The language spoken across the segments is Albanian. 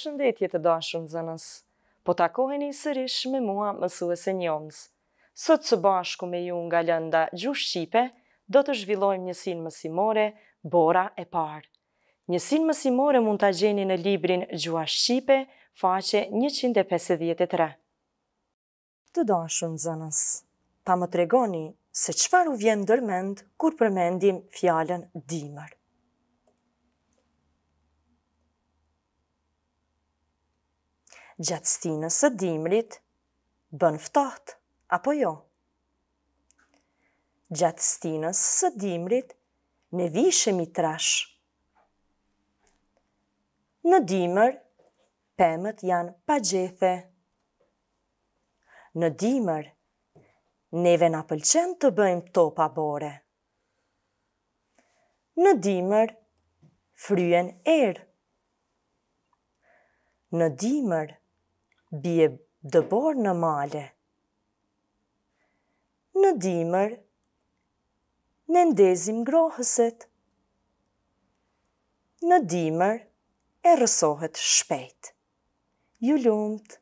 përshëndetje të dashën zënës. Po takoheni sërish me mua mësuese njëmës. Sot së bashku me ju nga lënda Gju Shqipe, do të zhvillojmë njësin mësimore, Bora e Parë. Njësin mësimore mund të gjeni në librin Gjua Shqipe, faqe 153. Të dashën zënës, ta më tregoni se qëfar u vjen dërmend kur përmendim fjallën dimër. gjatë stinës së dimrit, bën ftoht, apo jo? Gjatë stinës së dimrit, ne vishemi trash. Në dimër, pëmët janë pa gjethe. Në dimër, neve na pëlqen të bëjmë topa bore. Në dimër, fryen erë. Në dimër, bje dëbor në male. Në dimër, në ndezim grohëset. Në dimër, e rësohet shpejt. Ju lumët.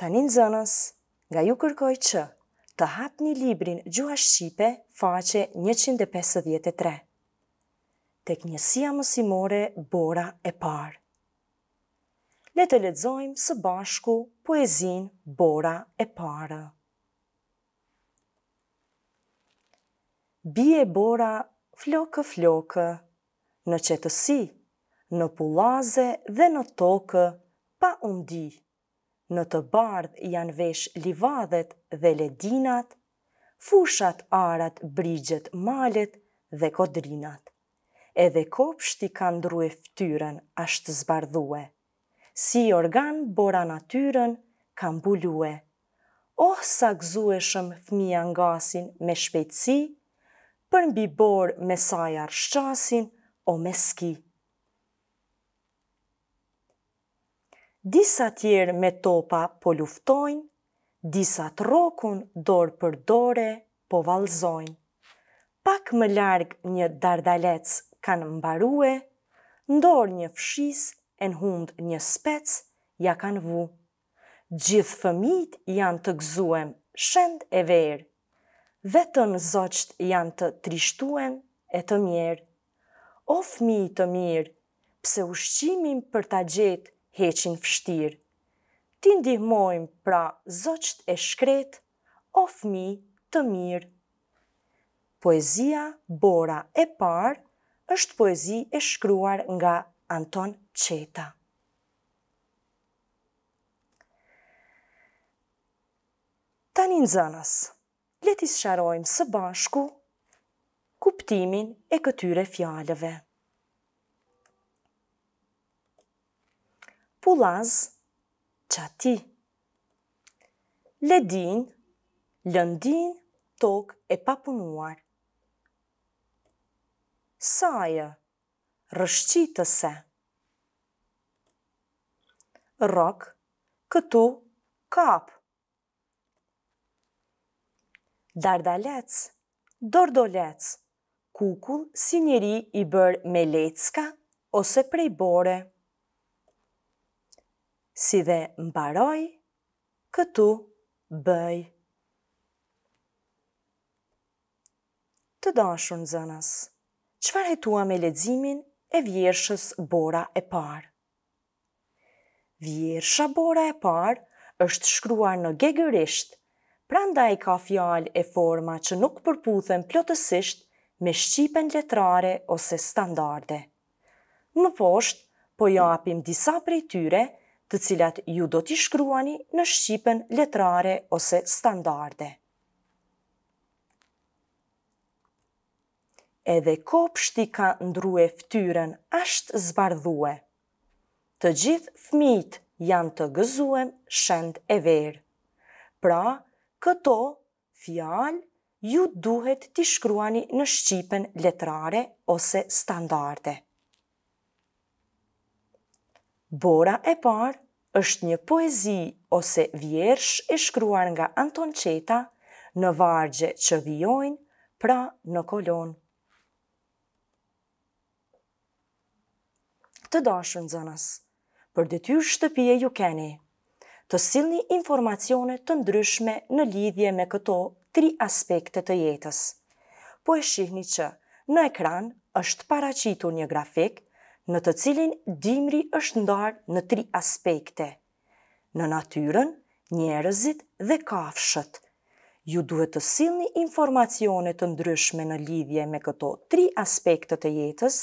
Tanin zënës, nga ju kërkoj që të hapë një librin Gjuha Shqipe, faqe 153. Tek njësia mësimore, bora e parë le të ledzojmë së bashku poezin Bora e Parë. Bie Bora flokë flokë, në qëtësi, në pulaze dhe në tokë, pa undi. Në të bardh janë vesh livadhet dhe ledinat, fushat arat, brigjet, malet dhe kodrinat. Edhe kopshti kanë drue ftyren ashtë zbardhue si organ bora natyren, ka bulue. Oh, sa gzueshëm fmija ngasin me shpejtësi, për mbi borë me sajar shqasin o me ski. Disa tjerë me topa po luftojnë, disa të rokun dorë për dore po valzojnë. Pak më largë një dardalec kanë mbarue, ndorë një fshis, e në hund një spec, ja kanë vu. Gjithë fëmit janë të gzuem shend e verë, vetën zoqt janë të trishtuen e të mjerë. O fëmi të mirë, pse ushqimin për të gjetë heqin fështirë. Ti ndihmojmë pra zoqt e shkret, o fëmi të mirë. Poezia Bora e Parë është poezi e shkruar nga Anton Qeta. Tanin zënës, letis sharojmë së bashku kuptimin e këtyre fjallëve. Pulaz, qati. Ledin, lëndin, tok e papunuar. Saja, rëshqitëse. Rok, këtu, kap. Dardalec, dordolec, kukull si njëri i bërë me lecka ose prej bore. Si dhe mbaroj, këtu bëj. Të dashur shumë zënës, qëfar hetua me ledzimin e vjershës bora e parë. Vjersha bora e parë është shkruar në gegërisht, pranda i ka fjalë e forma që nuk përputhen plotësisht me shqipen letrare ose standarde. Më poshtë, po japim disa prej tyre të cilat ju do t'i shkruani në shqipen letrare ose standarde. edhe kopshti ka ndru e ftyren, ashtë zbardhue. Të gjithë fmit janë të gëzuem shend e verë. Pra, këto fjalë ju duhet t'i shkruani në shqipen letrare ose standarde. Bora e parë është një poezi ose vjersh e shkruar nga Anton Qeta në vargje që vjojnë pra në kolonë. të dashur nxënës. Për detyrë shtëpie ju keni të sillni informacione të ndryshme në lidhje me këto tri aspekte të jetës. Po e shihni që në ekran është paraqitur një grafik në të cilin dimri është ndarë në tri aspekte. Në natyrën, njerëzit dhe kafshët. Ju duhet të silni informacione të ndryshme në lidhje me këto tri aspektet e jetës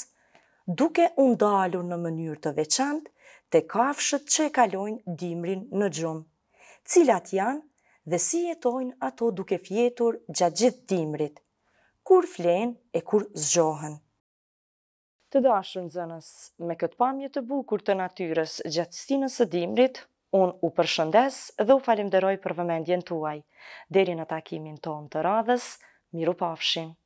duke undalur në mënyrë të veçantë të kafshët që e kalojnë dimrin në gjumë, cilat janë dhe si jetojnë ato duke fjetur gjatë gjithë dimrit, kur flenë e kur zgjohen. Të dashën zënës, me këtë pamje të bukur të natyres gjatë stinës e dimrit, unë u përshëndes dhe u falimderoj për vëmendjen tuaj. Deri në takimin ton të radhës, miru pafshin.